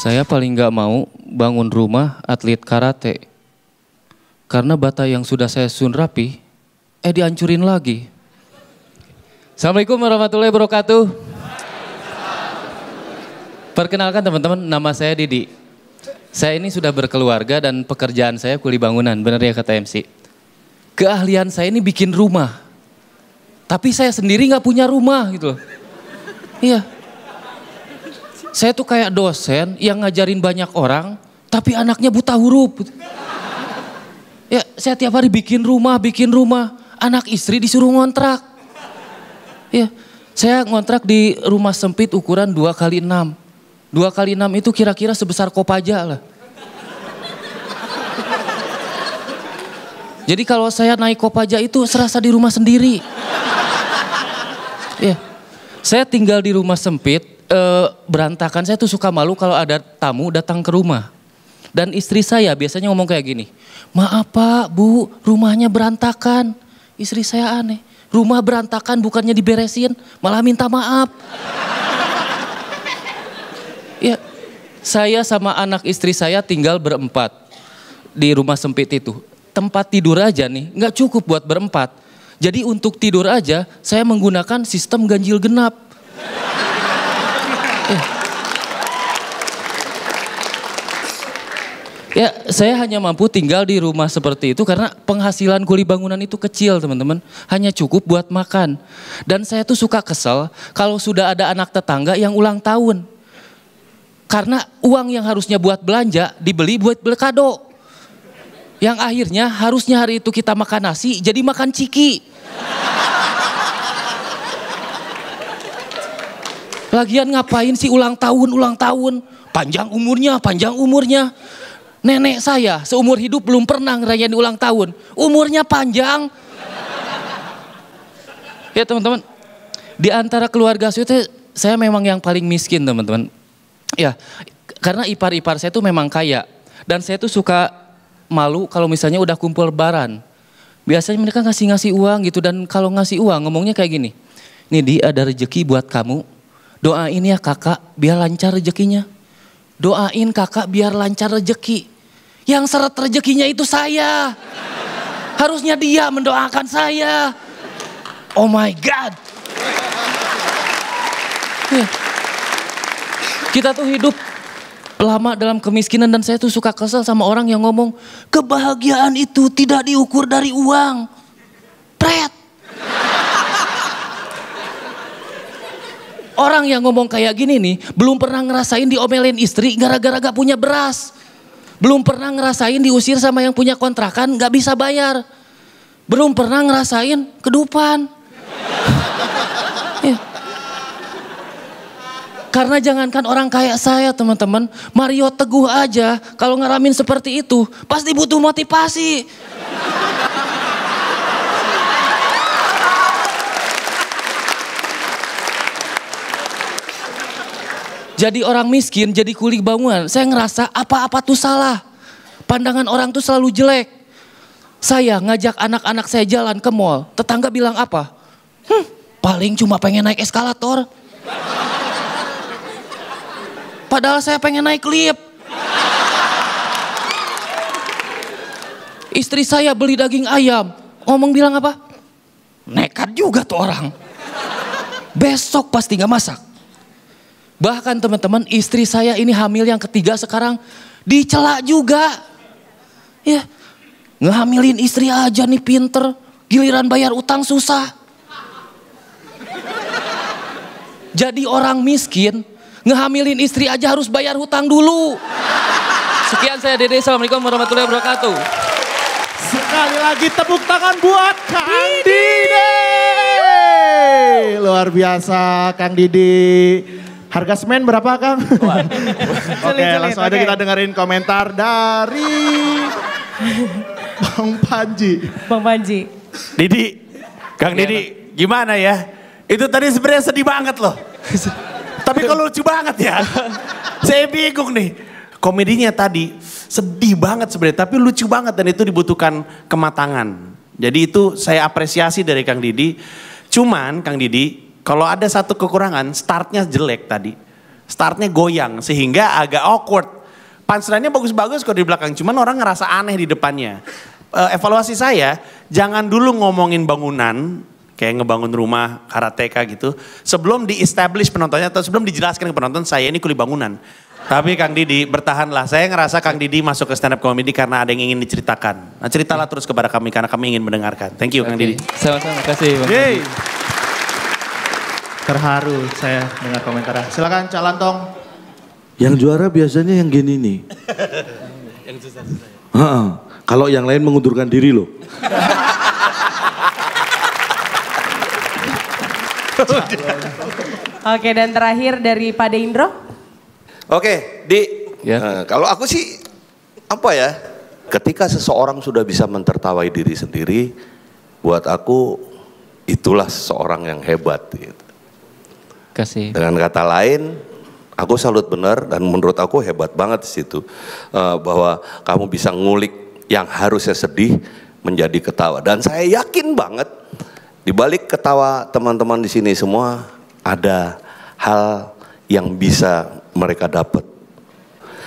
Saya paling nggak mau bangun rumah atlet karate. Karena bata yang sudah saya sun rapi, eh dihancurin lagi. Assalamualaikum warahmatullahi wabarakatuh. Perkenalkan teman-teman, nama saya Didi. Saya ini sudah berkeluarga dan pekerjaan saya kuli bangunan, benar ya kata MC. Keahlian saya ini bikin rumah. Tapi saya sendiri nggak punya rumah gitu loh. Iya, saya tuh kayak dosen yang ngajarin banyak orang, tapi anaknya buta huruf. Ya, saya tiap hari bikin rumah, bikin rumah. Anak istri disuruh ngontrak. Ya, saya ngontrak di rumah sempit ukuran 2 kali 6. 2 kali 6 itu kira-kira sebesar kopaja lah. Jadi kalau saya naik kopaja itu serasa di rumah sendiri. Saya tinggal di rumah sempit, e, berantakan. Saya tuh suka malu kalau ada tamu datang ke rumah. Dan istri saya biasanya ngomong kayak gini, maaf pak, bu, rumahnya berantakan. Istri saya aneh, rumah berantakan bukannya diberesin, malah minta maaf. ya, saya sama anak istri saya tinggal berempat di rumah sempit itu. Tempat tidur aja nih, nggak cukup buat berempat. Jadi untuk tidur aja saya menggunakan sistem ganjil genap. Eh. Ya, saya hanya mampu tinggal di rumah seperti itu karena penghasilan kuli bangunan itu kecil, teman-teman. Hanya cukup buat makan. Dan saya tuh suka kesel kalau sudah ada anak tetangga yang ulang tahun. Karena uang yang harusnya buat belanja dibeli buat beli kado. Yang akhirnya harusnya hari itu kita makan nasi jadi makan ciki. Lagian ngapain sih ulang tahun, ulang tahun. Panjang umurnya, panjang umurnya. Nenek saya seumur hidup belum pernah ngerayain ulang tahun. Umurnya panjang. ya teman-teman, di antara keluarga saya itu saya memang yang paling miskin teman-teman. Ya, karena ipar-ipar saya itu memang kaya. Dan saya tuh suka malu kalau misalnya udah kumpul lebaran. Biasanya mereka ngasih-ngasih uang gitu dan kalau ngasih uang ngomongnya kayak gini. Nih di ada rejeki buat kamu, Doain ya kakak biar lancar rezekinya. Doain kakak biar lancar rezeki. Yang seret rezekinya itu saya. Harusnya dia mendoakan saya. Oh my God. Kita tuh hidup lama dalam kemiskinan dan saya tuh suka kesel sama orang yang ngomong kebahagiaan itu tidak diukur dari uang. Orang yang ngomong kayak gini nih, belum pernah ngerasain diomelin istri gara-gara gak punya beras. Belum pernah ngerasain diusir sama yang punya kontrakan gak bisa bayar. Belum pernah ngerasain kedupan. Iya. Karena jangankan orang kayak saya teman-teman, Mario Teguh aja kalau ngeramin seperti itu pasti butuh motivasi. jadi orang miskin, jadi kulit bangunan, saya ngerasa apa-apa tuh salah. Pandangan orang tuh selalu jelek. Saya ngajak anak-anak saya jalan ke mall, tetangga bilang apa? Hm, paling cuma pengen naik eskalator. Padahal saya pengen naik lift. Istri saya beli daging ayam, ngomong bilang apa? Nekat juga tuh orang. Besok pasti nggak masak. Bahkan teman-teman istri saya ini hamil yang ketiga sekarang dicela juga. Ya, ngehamilin istri aja nih pinter, giliran bayar utang susah. Jadi orang miskin, ngehamilin istri aja harus bayar hutang dulu. Sekian saya Dede, Assalamualaikum warahmatullahi wabarakatuh. Sekali lagi tepuk tangan buat kang Didi. Luar biasa Kang Didi. Harga semen berapa Kang? Oke langsung aja okay. kita dengerin komentar dari Bang Panji. Bang Panji. Didi, Kang iya, Didi gimana ya? Itu tadi sebenarnya sedih banget loh. Tapi kalau lucu banget ya. Saya bingung nih. Komedinya tadi sedih banget sebenarnya tapi lucu banget dan itu dibutuhkan kematangan. Jadi itu saya apresiasi dari Kang Didi. Cuman Kang Didi kalau ada satu kekurangan, startnya jelek tadi. Startnya goyang, sehingga agak awkward. punchline bagus-bagus kok di belakang, cuman orang ngerasa aneh di depannya. E, evaluasi saya, jangan dulu ngomongin bangunan, kayak ngebangun rumah, karateka gitu, sebelum di-establish penontonnya atau sebelum dijelaskan ke penonton, saya ini kuli bangunan. Tapi Kang Didi bertahanlah. Saya ngerasa Kang Didi masuk ke stand up comedy karena ada yang ingin diceritakan. Nah ceritalah terus kepada kami karena kami ingin mendengarkan. Thank you Kang Didi. Sama-sama. Terima kasih. Bang Terharu saya dengar komentar. Silakan Cak Lantong. Yang juara biasanya yang gini nih. yang susah-susah. Ya? Kalau yang lain mengundurkan diri loh. Oke dan terakhir dari Pak Indro. Oke, Di. Ya. uh, kalau aku sih apa ya? Ketika seseorang sudah bisa mentertawai diri sendiri, buat aku itulah seseorang yang hebat gitu. Kasih. Dengan kata lain, aku salut benar dan menurut aku hebat banget di situ uh, bahwa kamu bisa ngulik yang harusnya sedih menjadi ketawa dan saya yakin banget di balik ketawa teman-teman di sini semua ada hal yang bisa mereka dapat.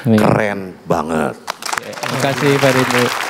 Keren banget. Terima kasih Pak Ridho.